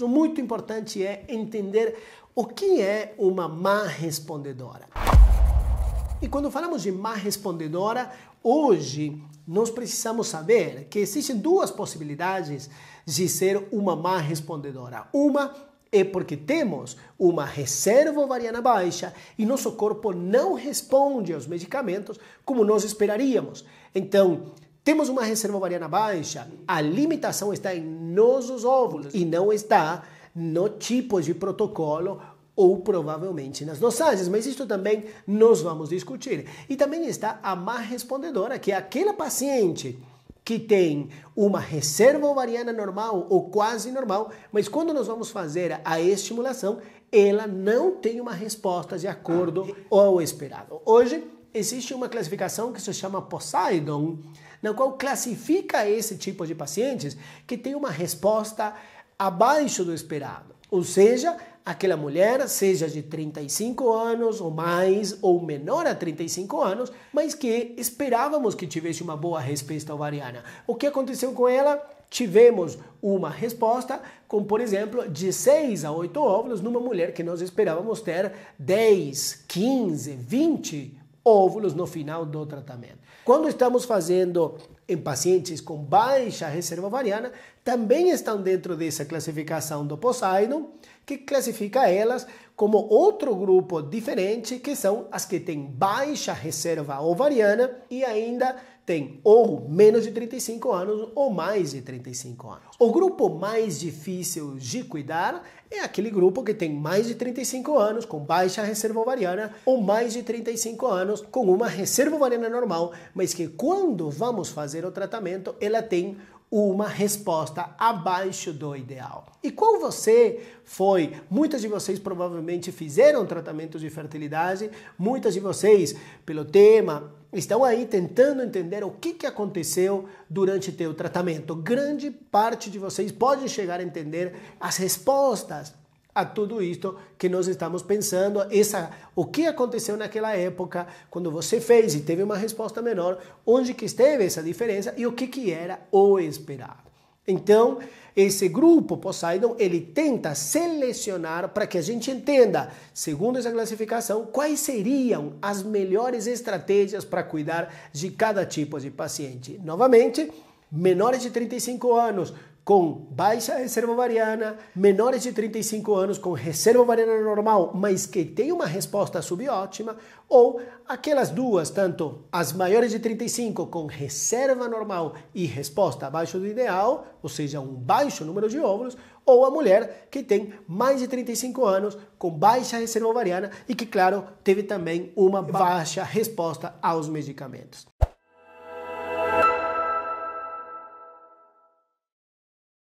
O é muito importante é entender o que é uma má respondedora. E quando falamos de má respondedora, hoje nós precisamos saber que existem duas possibilidades de ser uma má respondedora. Uma é porque temos uma reserva ovariana baixa e nosso corpo não responde aos medicamentos como nós esperaríamos. Então, temos uma reserva ovariana baixa, a limitação está em nossos óvulos e não está no tipo de protocolo ou provavelmente nas dosagens, mas isso também nós vamos discutir. E também está a má respondedora, que é aquela paciente que tem uma reserva ovariana normal ou quase normal, mas quando nós vamos fazer a estimulação, ela não tem uma resposta de acordo ah, ao esperado. Hoje existe uma classificação que se chama Poseidon, na qual classifica esse tipo de pacientes que tem uma resposta abaixo do esperado. Ou seja, aquela mulher, seja de 35 anos ou mais, ou menor a 35 anos, mas que esperávamos que tivesse uma boa resposta ovariana. O que aconteceu com ela? Tivemos uma resposta com, por exemplo, de 6 a 8 óvulos numa mulher que nós esperávamos ter 10, 15, 20 óvulos no final do tratamento. Quando estamos fazendo em pacientes com baixa reserva ovariana, também estão dentro dessa classificação do Poseidon, que classifica elas como outro grupo diferente, que são as que têm baixa reserva ovariana e ainda tem ou menos de 35 anos ou mais de 35 anos. O grupo mais difícil de cuidar é aquele grupo que tem mais de 35 anos com baixa reserva ovariana ou mais de 35 anos com uma reserva ovariana normal, mas que quando vamos fazer o tratamento, ela tem uma resposta abaixo do ideal. E qual você foi? Muitas de vocês provavelmente fizeram tratamentos de fertilidade, muitas de vocês, pelo tema, estão aí tentando entender o que, que aconteceu durante teu tratamento. Grande parte de vocês pode chegar a entender as respostas a tudo isto que nós estamos pensando, essa, o que aconteceu naquela época, quando você fez e teve uma resposta menor, onde que esteve essa diferença e o que, que era o esperado. Então, esse grupo Poseidon, ele tenta selecionar para que a gente entenda, segundo essa classificação, quais seriam as melhores estratégias para cuidar de cada tipo de paciente. Novamente, menores de 35 anos com baixa reserva ovariana, menores de 35 anos com reserva ovariana normal, mas que tem uma resposta subótima, ou aquelas duas, tanto as maiores de 35 com reserva normal e resposta abaixo do ideal, ou seja, um baixo número de óvulos, ou a mulher que tem mais de 35 anos com baixa reserva ovariana e que, claro, teve também uma baixa resposta aos medicamentos.